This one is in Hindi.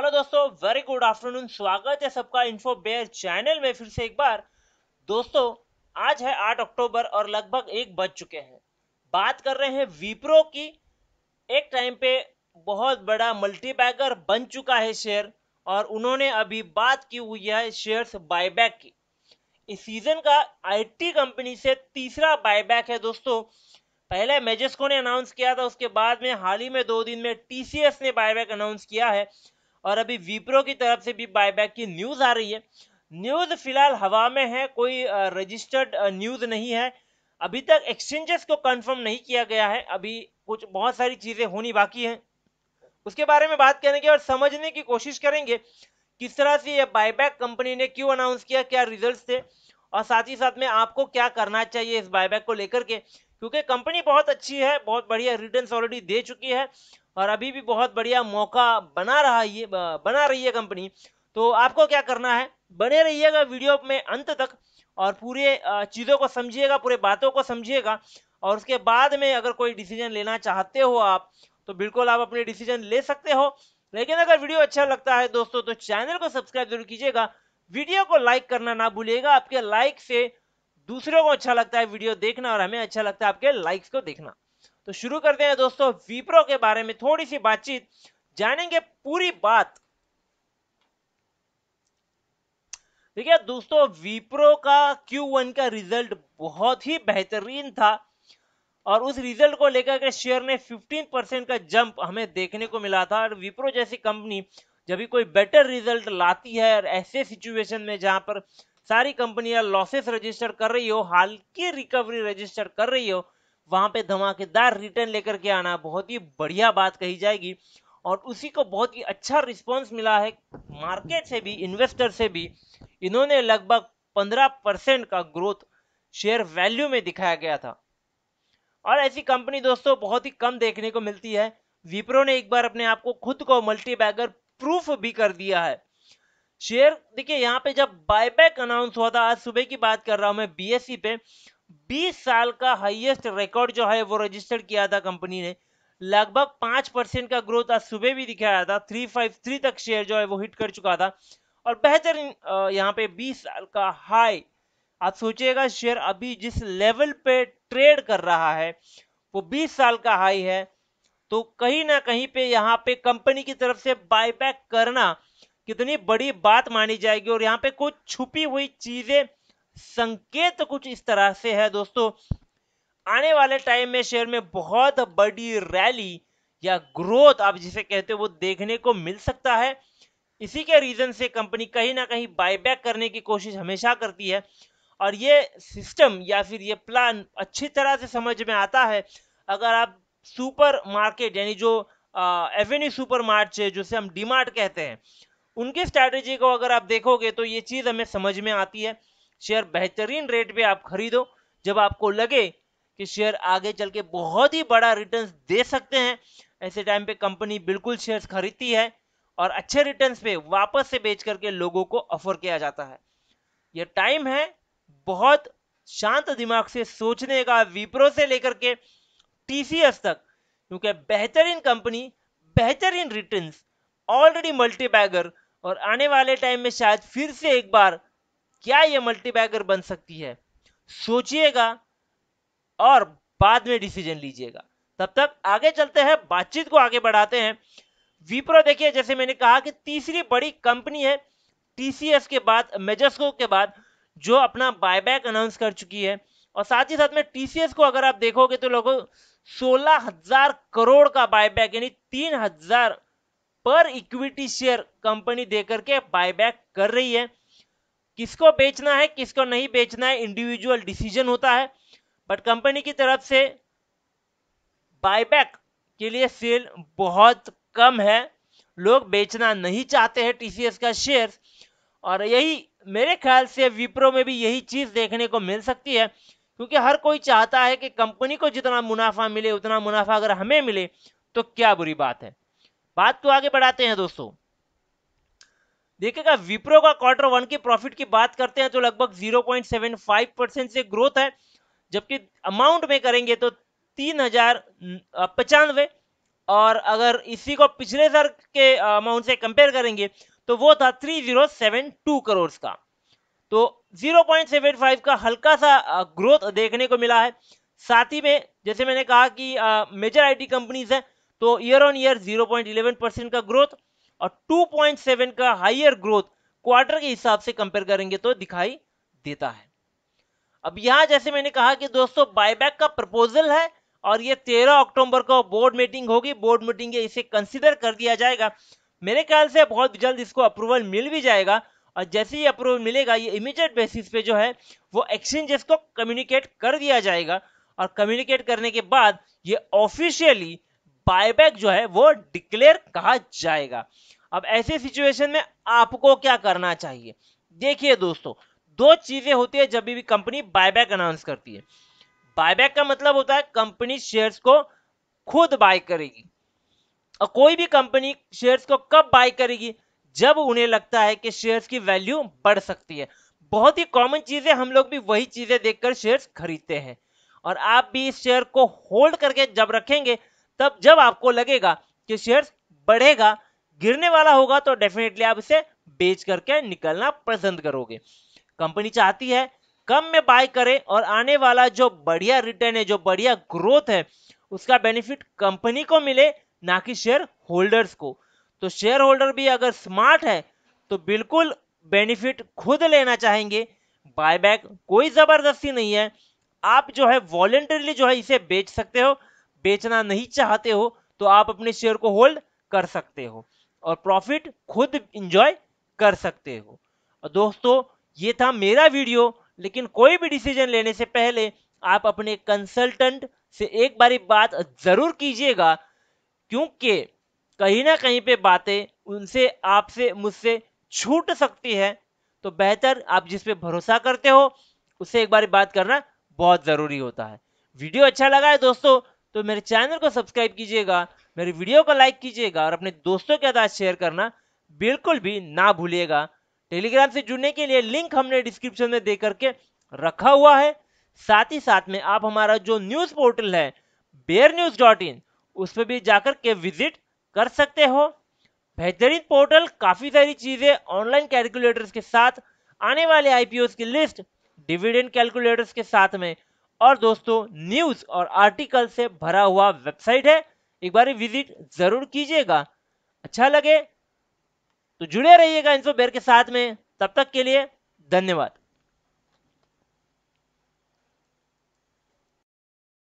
हेलो दोस्तों वेरी गुड आफ्टरनून स्वागत है सबका इन्फो बेयर चैनल में फिर से एक बार दोस्तों आज है 8 अक्टूबर और लगभग एक बज चुके हैं बात कर रहे हैं विप्रो की एक टाइम पे बहुत बड़ा मल्टीबैगर बन चुका है शेयर और उन्होंने अभी बात की हुई है शेयर्स बायबैक की इस सीजन का आईटी कंपनी से तीसरा बायबैक है दोस्तों पहले मेजेस्को ने अनाउंस किया था उसके बाद में हाल ही में दो दिन में टीसीएस ने बायबैक अनाउंस किया है और अभी विप्रो की तरफ से भी बायबैक की न्यूज़ आ रही है न्यूज़ फिलहाल हवा में है कोई रजिस्टर्ड न्यूज़ नहीं है अभी तक एक्सचेंजेस को कंफर्म नहीं किया गया है अभी कुछ बहुत सारी चीज़ें होनी बाकी हैं उसके बारे में बात करेंगे और समझने की कोशिश करेंगे किस तरह से यह बायबैक कंपनी ने क्यों अनाउंस किया क्या रिजल्ट्स थे और साथ ही साथ में आपको क्या करना चाहिए इस बायबैक को लेकर के क्योंकि कंपनी बहुत अच्छी है बहुत बढ़िया रिटर्न ऑलरेडी दे चुकी है और अभी भी बहुत बढ़िया मौका बना रहा है बना रही है कंपनी तो आपको क्या करना है बने रहिएगा वीडियो में अंत तक और पूरे चीज़ों को समझिएगा पूरे बातों को समझिएगा और उसके बाद में अगर कोई डिसीजन लेना चाहते हो आप तो बिल्कुल आप अपने डिसीजन ले सकते हो लेकिन अगर वीडियो अच्छा लगता है दोस्तों तो चैनल को सब्सक्राइब जरूर कीजिएगा वीडियो को लाइक करना ना भूलिएगा आपके लाइक से दूसरों को अच्छा लगता है वीडियो देखना और हमें अच्छा लगता है आपके लाइक्स को देखना तो शुरू करते हैं दोस्तों विप्रो के बारे में थोड़ी सी बातचीत जानेंगे पूरी बात देखिए दोस्तों विप्रो का Q1 का रिजल्ट बहुत ही बेहतरीन था और उस रिजल्ट को लेकर के शेयर ने 15 परसेंट का जंप हमें देखने को मिला था और विप्रो जैसी कंपनी जब भी कोई बेटर रिजल्ट लाती है और ऐसे सिचुएशन में जहां पर सारी कंपनियां लॉसेस रजिस्टर कर रही हो हल्की रिकवरी रजिस्टर कर रही हो वहां पे धमाकेदार रिटर्न लेकर के आना बहुत ही बढ़िया बात कही जाएगी और उसी को बहुत ही अच्छा रिस्पॉन्स मिला है मार्केट से भी इन्वेस्टर से भी इन्होंने लगभग पंद्रह परसेंट का ग्रोथ शेयर वैल्यू में दिखाया गया था और ऐसी कंपनी दोस्तों बहुत ही कम देखने को मिलती है विप्रो ने एक बार अपने आप को खुद को मल्टी प्रूफ भी कर दिया है शेयर देखिए यहाँ पे जब बायबैक अनाउंस हुआ था आज सुबह की बात कर रहा हूँ मैं बीएससी e पे 20 साल का हाईएस्ट रिकॉर्ड जो है वो रजिस्टर किया था कंपनी ने लगभग पांच परसेंट का ग्रोथ आज सुबह भी दिखाया था थ्री फाइव थ्री तक शेयर जो है वो हिट कर चुका था और बेहतरीन यहाँ पे 20 साल का हाई आप सोचिएगा शेयर अभी जिस लेवल पे ट्रेड कर रहा है वो बीस साल का हाई है तो कहीं ना कहीं पे यहाँ पे कंपनी की तरफ से बायबैक करना कितनी बड़ी बात मानी जाएगी और यहाँ पे कुछ छुपी हुई चीजें संकेत कुछ इस तरह से है दोस्तों आने वाले टाइम में शेयर में बहुत बड़ी रैली या ग्रोथ आप जिसे कहते हो वो देखने को मिल सकता है इसी के रीजन से कंपनी कहीं ना कहीं बायबैक करने की कोशिश हमेशा करती है और ये सिस्टम या फिर ये प्लान अच्छी तरह से समझ में आता है अगर आप सुपर मार्केट यानी जो एवेन्यू सुपर मार्केट जिसे हम डीमार्ट कहते हैं उनकी स्ट्रैटेजी को अगर आप देखोगे तो ये चीज़ हमें समझ में आती है शेयर बेहतरीन रेट पे आप खरीदो जब आपको लगे कि शेयर आगे चल के बहुत ही बड़ा रिटर्न दे सकते हैं ऐसे टाइम पे कंपनी बिल्कुल शेयर खरीदती है और अच्छे रिटर्न पे वापस से बेच करके लोगों को ऑफर किया जाता है यह टाइम है बहुत शांत दिमाग से सोचने का विप्रो से लेकर के टीसीएस तक क्योंकि बेहतरीन कंपनी बेहतरीन रिटर्न ऑलरेडी मल्टीबैगर और आने वाले टाइम में शायद फिर से एक बार क्या ये मल्टीबैगर बन सकती है सोचिएगा और बाद में डिसीजन लीजिएगा तब तक आगे चलते हैं बातचीत को आगे बढ़ाते हैं विप्रो देखिए जैसे मैंने कहा कि तीसरी बड़ी कंपनी है टीसीएस के बाद मेजस्को के बाद जो अपना बायबैक अनाउंस कर चुकी है और साथ ही साथ में टीसीएस को अगर आप देखोगे तो लोगों सोलह हजार करोड़ का बायबैक यानी तीन हजार पर इक्विटी शेयर कंपनी देकर के बायबैक कर रही है किसको बेचना है किसको नहीं बेचना है इंडिविजुअल डिसीजन होता है बट कंपनी की तरफ से बायबैक के लिए सेल बहुत कम है लोग बेचना नहीं चाहते हैं टीसीएस का शेयर और यही मेरे ख्याल से विप्रो में भी यही चीज देखने को मिल सकती है क्योंकि हर कोई चाहता है कि कंपनी को जितना मुनाफा मिले उतना मुनाफा अगर हमें मिले तो क्या बुरी बात है बात को तो आगे बढ़ाते हैं दोस्तों देखिएगा विप्रो का क्वार्टर वन के प्रॉफिट की बात करते हैं तो लगभग 0.75 परसेंट से ग्रोथ है जबकि अमाउंट में करेंगे तो तीन हजार पचानवे और अगर इसी को पिछले साल के अमाउंट से कंपेयर करेंगे तो वो था 3072 करोड़ का तो 0.75 का हल्का सा ग्रोथ देखने को मिला है साथ ही में जैसे मैंने कहा कि मेजर आईटी कंपनीज है तो ईयर ऑन ईयर 0.11 परसेंट का ग्रोथ और 2.7 का हाइयर ग्रोथ क्वार्टर के हिसाब से कंपेयर करेंगे तो दिखाई देता है अब यहां जैसे मैंने कहा कि दोस्तों बायबैक का प्रपोजल है और ये 13 अक्टूबर को बोर्ड मीटिंग होगी बोर्ड मीटिंग इसे कंसिडर कर दिया जाएगा मेरे ख्याल से बहुत जल्द इसको अप्रूवल मिल भी जाएगा और जैसे ही अप्रूवल मिलेगा ये इमीडिएट बेसिस पे जो है वो एक्सचेंजेस को कम्युनिकेट कर दिया जाएगा और कम्युनिकेट करने के बाद ये ऑफिशियली बायबैक जो है वो डिक्लेयर कहा जाएगा अब ऐसे सिचुएशन में आपको क्या करना चाहिए देखिए दोस्तों दो चीजें होती है जब भी कंपनी बायबैक अनाउंस करती है बायबैक का मतलब होता है कंपनी शेयर्स को खुद बाय करेगी और कोई भी कंपनी शेयर्स को कब बाय करेगी जब उन्हें लगता है कि शेयर्स की वैल्यू बढ़ सकती है बहुत ही कॉमन चीजें हम लोग भी वही चीजें देखकर शेयर्स खरीदते हैं और आप भी इस शेयर को होल्ड करके जब रखेंगे तब जब आपको लगेगा कि शेयर बढ़ेगा गिरने वाला होगा तो डेफिनेटली आप इसे बेच करके निकलना पसंद करोगे कंपनी चाहती है कम में बाय करें और आने वाला जो बढ़िया रिटर्न है जो बढ़िया ग्रोथ है उसका बेनिफिट कंपनी को मिले ना कि शेयर होल्डर्स को तो शेयर होल्डर भी अगर स्मार्ट है तो बिल्कुल बेनिफिट खुद लेना चाहेंगे बायबैक कोई ज़बरदस्ती नहीं है आप जो है वॉलेंटरली जो है इसे बेच सकते हो बेचना नहीं चाहते हो तो आप अपने शेयर को होल्ड कर सकते हो और प्रॉफिट खुद इंजॉय कर सकते हो और दोस्तों ये था मेरा वीडियो लेकिन कोई भी डिसीजन लेने से पहले आप अपने कंसल्टेंट से एक बारी बात जरूर कीजिएगा क्योंकि कहीं ना कहीं पे बातें उनसे आपसे मुझसे छूट सकती है तो बेहतर आप जिस पे भरोसा करते हो उससे एक बार बात करना बहुत ज़रूरी होता है वीडियो अच्छा लगा है दोस्तों तो मेरे चैनल को सब्सक्राइब कीजिएगा मेरी वीडियो को लाइक कीजिएगा और अपने दोस्तों के साथ शेयर करना बिल्कुल भी ना भूलिएगा टेलीग्राम से जुड़ने के लिए लिंक हमने डिस्क्रिप्शन में दे करके रखा हुआ है साथ ही साथ में आप हमारा जो न्यूज पोर्टल है बेयर न्यूज डॉट इन उस पर भी जाकर के विजिट कर सकते हो बेहतरीन पोर्टल काफी सारी चीजें ऑनलाइन कैलकुलेटर्स के साथ आने वाले आईपीओ की लिस्ट डिविडेंड कैलकुलेटर्स के साथ में और दोस्तों न्यूज और आर्टिकल से भरा हुआ वेबसाइट है एक बार विजिट जरूर कीजिएगा अच्छा लगे तो जुड़े रहिएगा इन्फो बेर के साथ में तब तक के लिए धन्यवाद